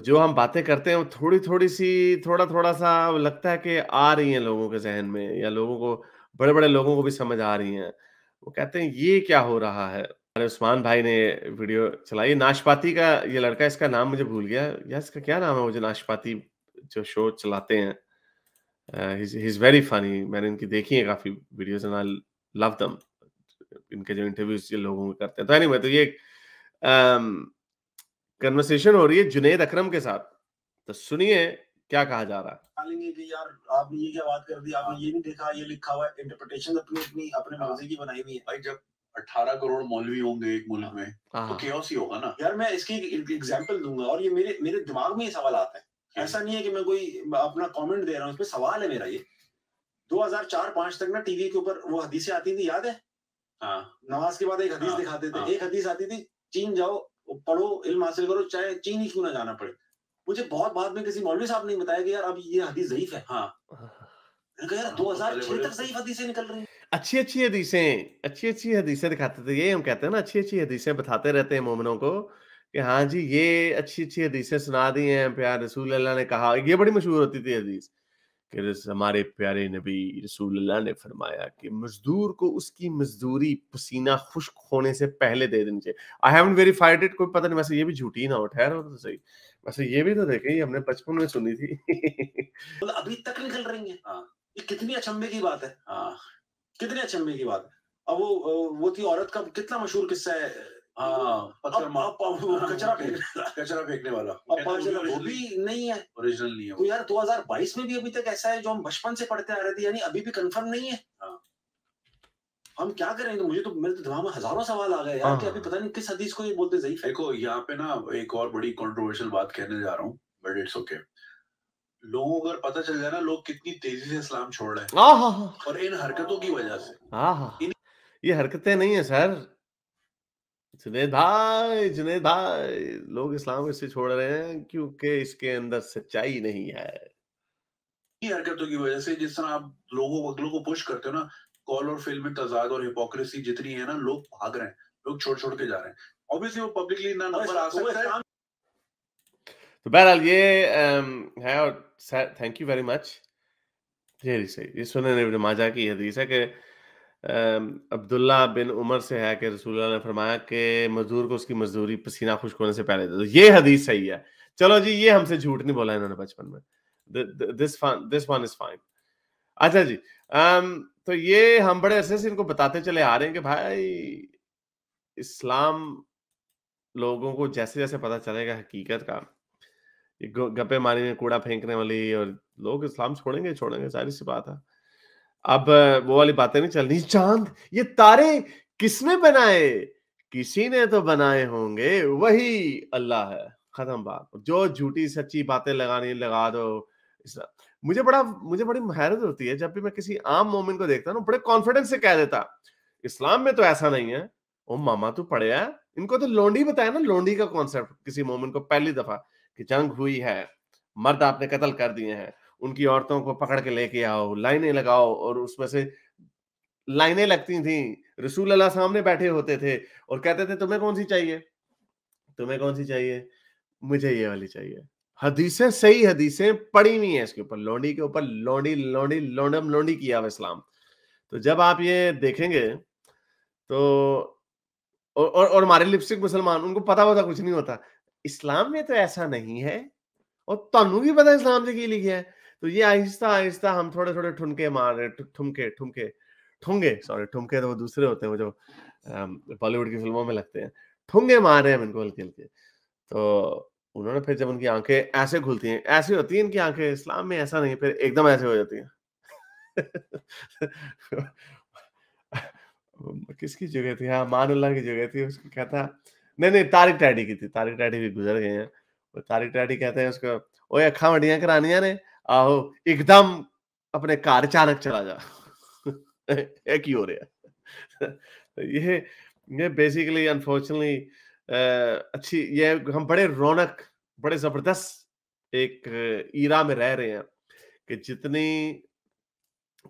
जो हम बातें करते हैं वो थोड़ी थोड़ी सी थोड़ा थोड़ा सा लगता है कि आ रही हैं लोगों के जहन में या लोगों को बड़े बड़े लोगों को भी समझ आ रही हैं वो कहते हैं ये क्या हो रहा है अरे उस्मान भाई ने वीडियो चलाई नाशपाती का ये लड़का इसका नाम मुझे भूल गया या इसका क्या नाम है वो जो नाशपाती जो शो चलाते हैं इज वेरी फनी मैंने इनकी देखी है काफी videos and I love them इनके जो इंटरव्यूज लोगों को करते हैं तो एनीवे anyway, तो ये um, कन्वर्सेशन हो रही है जुनेद अकरम के साथ तो सुनिए क्या कहा जा रहा है कि यार आपने ये क्या बात कर दी आपने ये नहीं देखा ये लिखा हुआ है इंटरप्रिटेशन अपनी अपनी अपने मर्जी की बनाई हुई है भाई जब 18 करोड़ मौलवी होंगे एक मुल्क में हाँ। तो केओस ही होगा ना यार मैं इसकी एग्जांपल दूंगा और ये मेरे मेरे दिमाग में ये सवाल आता है ऐसा नहीं है कि मैं कोई अपना कमेंट दे रहा हूँ पे सवाल है मेरा ये 2004-5 तक ना टीवी के ऊपर वो हदीसें आती थी याद है हाँ। नमाज के बाद एक हदीस हाँ। दिखाते थे एक हदीस आती थी चीन जाओ पढ़ो इल्म हासिल करो चाहे चीन ही क्यों ना जाना पड़े मुझे बहुत बाद में किसी मौलवी साहब ने बताया कि यार अब ये हदीस जयीफ है हाँ, हाँ दो हजार छह तक हदीसें निकल रही अच्छी अच्छी हदीसें अच्छी अच्छी हदीसें दिखाते थे ये हम कहते हैं ना अच्छी अच्छी हदीसें बताते रहते हैं मोमिनों को कि हाँ जी ये अच्छी अच्छी हदीसें सुना दी हैं प्यार रसूल अल्लाह ने कहा ये बड़ी मशहूर होती थी हदीस कि हमारे प्यारे नबी रसूल ने फरमाया कि मजदूर को उसकी मजदूरी पसीना खुश्क होने से पहले दे देनी चाहिए आई हैवंट वेरीफाइड इट कोई पता नहीं वैसे ये भी झूठी ना हो ठहर तो सही वैसे ये भी तो देखे ये हमने बचपन में सुनी थी तो अभी तक निकल रही है आ, हाँ, ये कितनी अचंभे की बात है आ, हाँ, कितनी अचंभे की बात है अब वो वो थी औरत का कितना मशहूर किस्सा है हाँ पत्थर मार हम क्या करें तो मुझे तो मेरे तो दिमाग में हजारों सवाल आ गए यार कि हाँ। अभी पता नहीं किस हदीस को ये बोलते सही देखो यहाँ पे ना एक और बड़ी कंट्रोवर्शियल बात कहने जा रहा हूँ बट इट्स ओके लोगों को अगर पता चल जाए ना लोग कितनी तेजी से इस्लाम छोड़ रहे हैं और इन हरकतों की वजह से ये हरकतें नहीं है सर जुनेद भाई जुनेद भाई लोग इस्लाम इसे छोड़ रहे हैं क्योंकि इसके अंदर सच्चाई नहीं है हरकतों की वजह से जिस तरह आप लोगों अगलों को पुश करते हो ना कॉल और फिल्म में तजाद और हिपोक्रेसी जितनी है ना लोग भाग रहे हैं लोग छोड़ छोड़ के जा रहे हैं ऑब्वियसली वो पब्लिकली इतना नंबर आ सकता है तो बहरहाल ये है और थैंक यू वेरी मच ये सही ये सुनने माजा तो की हदीस है कि अब्दुल्ला बिन उमर से है कि रसूल ने फरमाया कि मजदूर को उसकी मजदूरी पसीना खुश होने से पहले दे दो ये हदीस सही है चलो जी ये हमसे झूठ नहीं बोला इन्होंने बचपन में दिस वन इज फाइन अच्छा जी um, तो ये हम बड़े अरसे से इनको बताते चले आ रहे हैं कि भाई इस्लाम लोगों को जैसे जैसे पता चलेगा हकीकत का गप्पे मारने कूड़ा फेंकने वाली और लोग इस्लाम छोड़ेंगे छोड़ेंगे सारी सी बात है अब वो वाली बातें नहीं चल रही चांद ये तारे किसने बनाए किसी ने तो बनाए होंगे वही अल्लाह है खत्म बात जो झूठी सच्ची बातें लगानी लगा दो मुझे बड़ा मुझे बड़ी महारत होती है जब भी मैं किसी आम मोमिन को देखता हूँ बड़े कॉन्फिडेंस से कह देता इस्लाम में तो ऐसा नहीं है ओ मामा तू पढ़े है इनको तो लोंडी बताया ना लोंडी का कॉन्सेप्ट किसी मोमिन को पहली दफा कि जंग हुई है मर्द आपने कत्ल कर दिए हैं उनकी औरतों को पकड़ के लेके आओ लाइनें लगाओ और उसमें से लाइनें लगती थी रसूल अल्लाह सामने बैठे होते थे और कहते थे तुम्हें कौन सी चाहिए तुम्हें कौन सी चाहिए मुझे ये वाली चाहिए हदीसें सही हदीसें पड़ी हुई हैं इसके ऊपर लोंडी के ऊपर लोंडी लोंडी लोंडम लोंडी किया हुआ इस्लाम तो जब आप ये देखेंगे तो और और, हमारे लिपस्टिक मुसलमान उनको पता होता कुछ नहीं होता इस्लाम में तो ऐसा नहीं है और ਤੁਹਾਨੂੰ भी पता इस्लाम से की लिखी है तो ये आहिस्ता आहिस्ता हम थोड़े थोड़े ठुमके मार रहे ठुमके ठुमके ठुंगे सॉरी ठुमके तो वो दूसरे होते हैं वो जो बॉलीवुड की फिल्मों में लगते हैं ठुंगे मार रहे हैं इनको हल्के हल्के तो उन्होंने फिर जब उनकी आंखें ऐसे खुलती हैं ऐसी होती हैं इनकी आंखें इस्लाम में ऐसा नहीं फिर एकदम ऐसे हो जाती हैं किसकी जगह थी हाँ मानुल्लाह की जगह थी उसको कहता नहीं नहीं तारिक टैडी की थी तारिक टैडी भी गुजर गए हैं तारिक टैडी कहते हैं उसको ओए अखा वडियां करानिया ने आओ एकदम अपने कार अचानक चला जा एक ही हो रहा है ये ये बेसिकली अनफॉर्चुनेटली अच्छी ये हम बड़े रौनक बड़े जबरदस्त एक ईरा में रह रहे हैं कि जितनी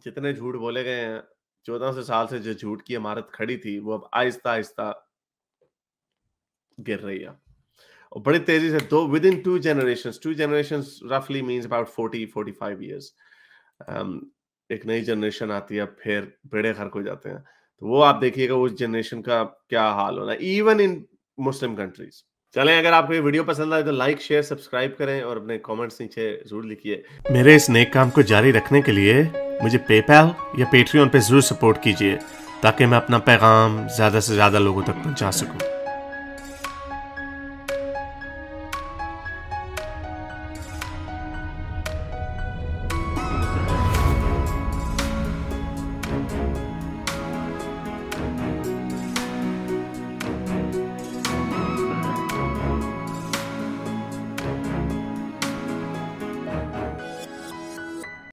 जितने झूठ बोले गए हैं चौदह सौ साल से जो झूठ की इमारत खड़ी थी वो अब आहिस्ता आहिस्ता गिर रही है और बड़े तेजी से दो within two generation two generation रफली means about forty forty five years एक नई जनरेशन आती है फिर बेड़े घर को जाते हैं तो वो आप देखिएगा उस जनरेशन का क्या हाल होना इवन इन मुस्लिम कंट्रीज चलें अगर आपको ये वीडियो पसंद आए तो लाइक शेयर सब्सक्राइब करें और अपने कमेंट्स नीचे जरूर लिखिए मेरे इस नेक काम को जारी रखने के लिए मुझे पेपैल या पेट्रियन पे जरूर सपोर्ट कीजिए ताकि मैं अपना पैगाम ज़्यादा से ज़्यादा लोगों तक पहुंचा सकूं